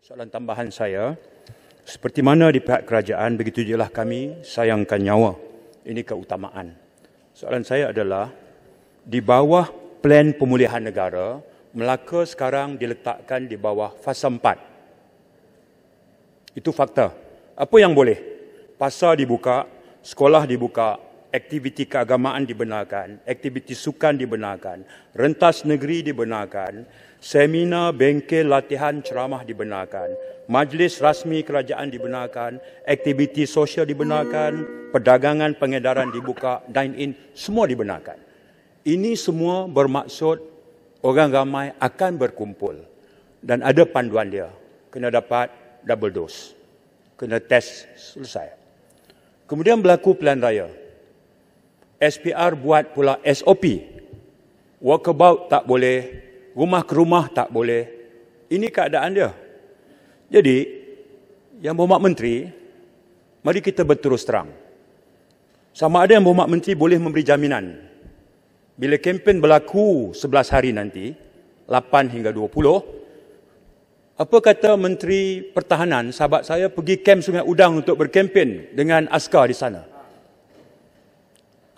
soalan tambahan saya. Seperti mana di pihak kerajaan, begitu jelah kami sayangkan nyawa. Ini keutamaan. Soalan saya adalah, di bawah plan pemulihan negara, Melaka sekarang diletakkan di bawah fasa 4. Itu fakta. Apa yang boleh? Pasar dibuka, sekolah dibuka, aktiviti keagamaan dibenarkan, aktiviti sukan dibenarkan, rentas negeri dibenarkan, seminar, bengkel, latihan, ceramah dibenarkan, majlis rasmi kerajaan dibenarkan, aktiviti sosial dibenarkan, perdagangan pengedaran dibuka, dine-in, semua dibenarkan. Ini semua bermaksud orang ramai akan berkumpul dan ada panduan dia. Kena dapat double dose. Kena test selesai. Kemudian berlaku pelan raya. SPR buat pula SOP. Walkabout tak boleh, rumah ke rumah tak boleh. Ini keadaan dia. Jadi, Yang Berhormat Menteri, mari kita berterus terang. Sama ada Yang Berhormat Menteri boleh memberi jaminan bila kempen berlaku 11 hari nanti, 8 hingga 20, apa kata Menteri Pertahanan, sahabat saya pergi kem Sungai Udang untuk berkempen dengan askar di sana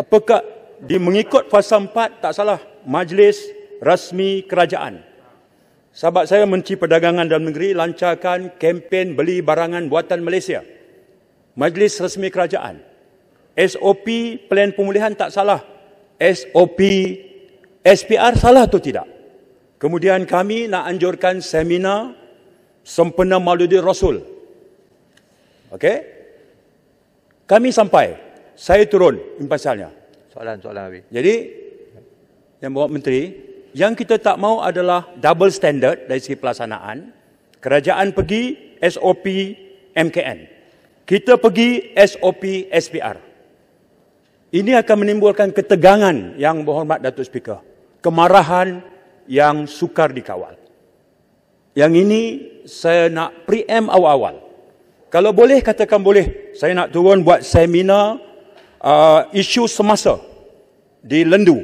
apakah di mengikut fasa 4 tak salah majlis rasmi kerajaan sahabat saya menteri perdagangan dalam negeri lancarkan kempen beli barangan buatan Malaysia majlis rasmi kerajaan SOP plan pemulihan tak salah SOP SPR salah atau tidak kemudian kami nak anjurkan seminar sempena Maulidir Rasul okey kami sampai saya turun impasalnya. Soalan, soalan Habib. Jadi, yang bawa menteri, yang kita tak mau adalah double standard dari segi pelaksanaan. Kerajaan pergi SOP MKN. Kita pergi SOP SPR. Ini akan menimbulkan ketegangan yang berhormat Datuk Speaker. Kemarahan yang sukar dikawal. Yang ini saya nak pre-em awal-awal. Kalau boleh katakan boleh, saya nak turun buat seminar uh, isu semasa di Lendu.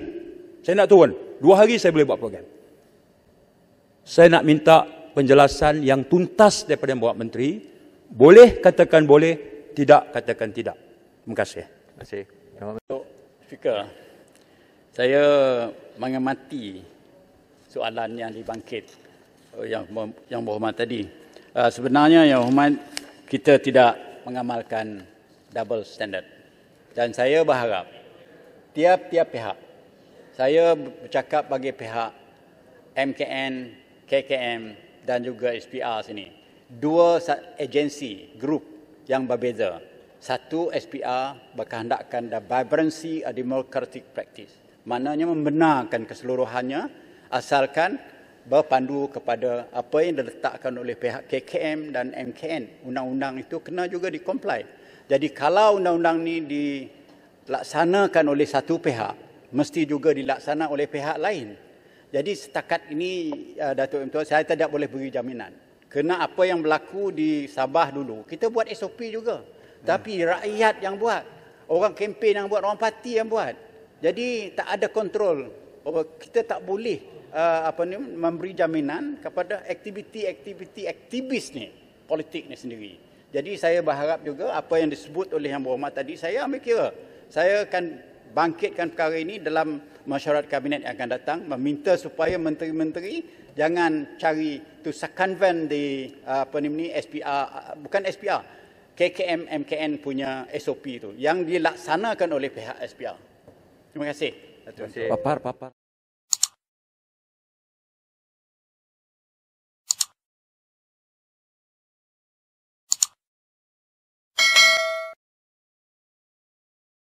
Saya nak turun. Dua hari saya boleh buat program. Saya nak minta penjelasan yang tuntas daripada yang buat Menteri. Boleh katakan boleh, tidak katakan tidak. Terima kasih. Terima kasih. Tok Fika, saya mengamati soalan yang dibangkit eh, yang yang berhormat tadi. Uh, sebenarnya yang berhormat kita tidak mengamalkan double standard. Dan saya berharap tiap-tiap pihak, saya bercakap bagi pihak MKN, KKM dan juga SPR sini. Dua agensi, grup yang berbeza. Satu SPR berkehendakkan the vibrancy of democratic practice. Maknanya membenarkan keseluruhannya asalkan berpandu kepada apa yang diletakkan oleh pihak KKM dan MKN. Undang-undang itu kena juga dikomplai. Jadi kalau undang-undang ini dilaksanakan oleh satu pihak, mesti juga dilaksanakan oleh pihak lain. Jadi setakat ini, eh, Datuk Tuan, saya tidak boleh beri jaminan. Kena apa yang berlaku di Sabah dulu, kita buat SOP juga. Tapi ya. rakyat yang buat, orang kempen yang buat, orang parti yang buat. Jadi tak ada kontrol. Oh, kita tak boleh eh, apa ni, memberi jaminan kepada aktiviti-aktiviti aktivis ni, politik ni sendiri. Jadi saya berharap juga apa yang disebut oleh Yang Berhormat tadi, saya ambil kira. Saya akan bangkitkan perkara ini dalam masyarakat kabinet yang akan datang meminta supaya menteri-menteri jangan cari to van di uh, apa ni SPR bukan SPR KKM MKN punya SOP itu yang dilaksanakan oleh pihak SPR. Terima kasih. Terima kasih. Papar papar